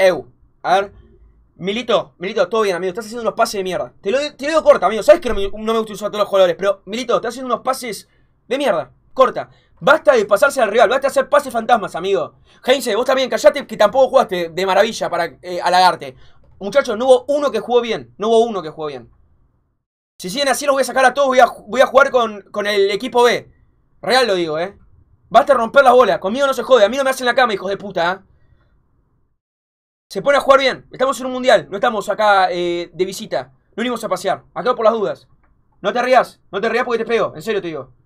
Eu. A ver. Milito, Milito, todo bien, amigo. Estás haciendo unos pases de mierda. Te lo, digo corta, amigo. Sabes que no me, no me gusta usar todos los colores, pero Milito, estás haciendo unos pases de mierda. Corta. Basta de pasarse al rival, basta de hacer pases fantasmas, amigo. Heinze, vos también callate que tampoco jugaste de maravilla para eh, halagarte. Muchachos, no hubo uno que jugó bien. No hubo uno que jugó bien. Si siguen así, los voy a sacar a todos. Voy a, voy a jugar con, con el equipo B. Real lo digo, eh. Basta de romper las bolas. Conmigo no se jode. A mí no me hacen la cama, hijos de puta, ¿eh? se pone a jugar bien. Estamos en un mundial, no estamos acá eh, de visita. No venimos a pasear. Acá por las dudas. No te rías, no te rías porque te pego, en serio te digo.